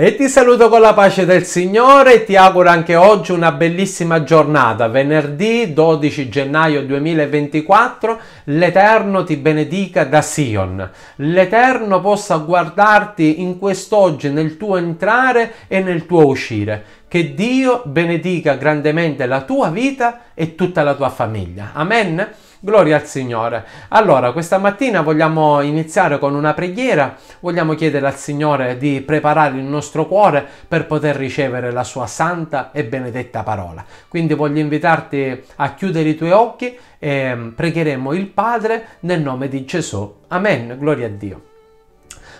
E ti saluto con la pace del Signore e ti auguro anche oggi una bellissima giornata. Venerdì 12 gennaio 2024 l'Eterno ti benedica da Sion. L'Eterno possa guardarti in quest'oggi nel tuo entrare e nel tuo uscire. Che Dio benedica grandemente la tua vita e tutta la tua famiglia. Amen. Gloria al Signore. Allora, questa mattina vogliamo iniziare con una preghiera, vogliamo chiedere al Signore di preparare il nostro cuore per poter ricevere la sua santa e benedetta parola. Quindi voglio invitarti a chiudere i tuoi occhi e mm, pregheremo il Padre nel nome di Gesù. Amen. Gloria a Dio.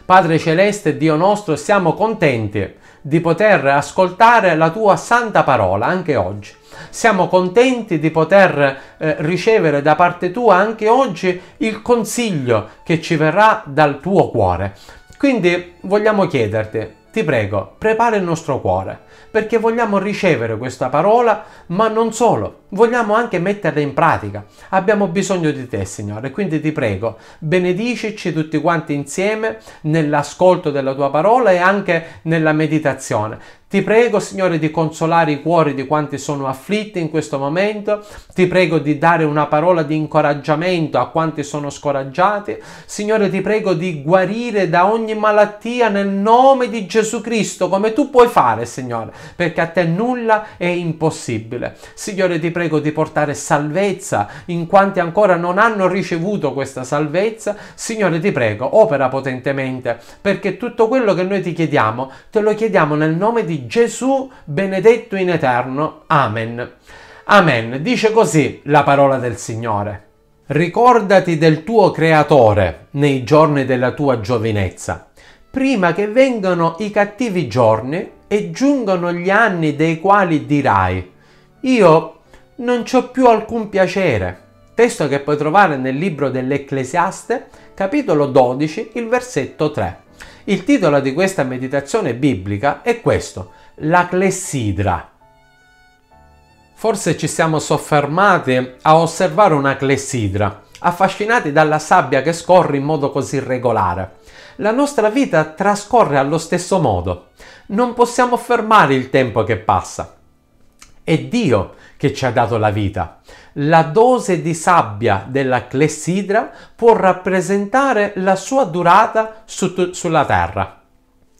Padre celeste, Dio nostro, siamo contenti di poter ascoltare la tua santa parola anche oggi. Siamo contenti di poter eh, ricevere da parte tua anche oggi il consiglio che ci verrà dal tuo cuore. Quindi vogliamo chiederti, ti prego, prepara il nostro cuore, perché vogliamo ricevere questa parola, ma non solo, vogliamo anche metterla in pratica. Abbiamo bisogno di te, Signore, quindi ti prego, benedicici tutti quanti insieme nell'ascolto della tua parola e anche nella meditazione. Ti prego, Signore, di consolare i cuori di quanti sono afflitti in questo momento. Ti prego di dare una parola di incoraggiamento a quanti sono scoraggiati. Signore, ti prego di guarire da ogni malattia nel nome di Gesù Cristo, come tu puoi fare, Signore, perché a te nulla è impossibile. Signore, ti prego di portare salvezza in quanti ancora non hanno ricevuto questa salvezza. Signore, ti prego, opera potentemente, perché tutto quello che noi ti chiediamo, te lo chiediamo nel nome di Gesù benedetto in eterno. Amen. Amen. Dice così la parola del Signore. Ricordati del tuo Creatore nei giorni della tua giovinezza, prima che vengano i cattivi giorni e giungano gli anni dei quali dirai, io non ho più alcun piacere. Testo che puoi trovare nel libro dell'Ecclesiaste, capitolo 12, il versetto 3. Il titolo di questa meditazione biblica è questo, la clessidra. Forse ci siamo soffermati a osservare una clessidra, affascinati dalla sabbia che scorre in modo così regolare. La nostra vita trascorre allo stesso modo. Non possiamo fermare il tempo che passa. È Dio che ci ha dato la vita. La dose di sabbia della clessidra può rappresentare la sua durata su t- sulla terra.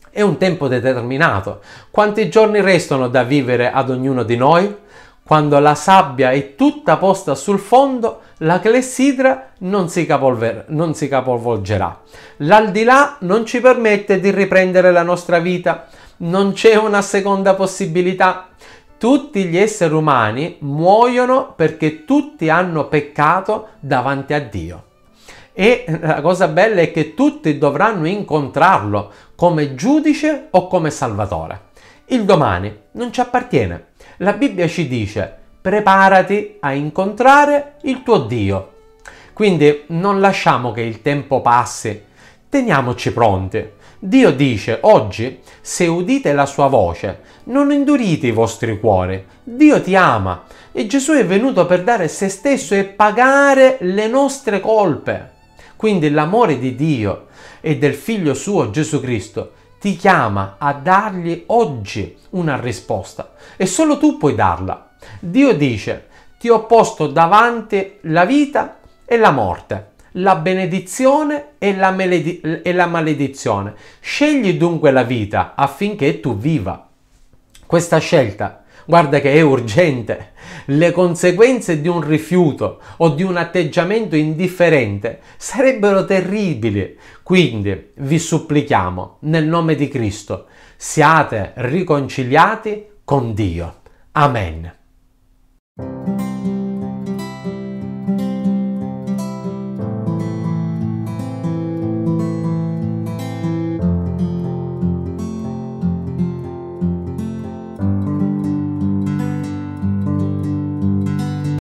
È un tempo determinato. Quanti giorni restano da vivere ad ognuno di noi? Quando la sabbia è tutta posta sul fondo, la clessidra non si, capolver- non si capovolgerà. L'aldilà non ci permette di riprendere la nostra vita. Non c'è una seconda possibilità tutti gli esseri umani muoiono perché tutti hanno peccato davanti a Dio. E eh, la cosa bella è che tutti dovranno incontrarlo come giudice o come salvatore. Il domani non ci appartiene. La Bibbia ci dice preparati a incontrare il tuo Dio. Quindi non lasciamo che il tempo passi, teniamoci pronti Dio dice oggi, se udite la sua voce, non indurite i vostri cuori. Dio ti ama e Gesù è venuto per dare se stesso e pagare le nostre colpe. Quindi l'amore di Dio e del figlio suo Gesù Cristo ti chiama a dargli oggi una risposta e solo tu puoi darla. Dio dice, ti ho posto davanti la vita e la morte la benedizione e la, meledi- e la maledizione. Scegli dunque la vita affinché tu viva. Questa scelta guarda che è urgente. Le conseguenze di un rifiuto o di un atteggiamento indifferente sarebbero terribili. Quindi vi supplichiamo, nel nome di Cristo, siate riconciliati con Dio. Amen.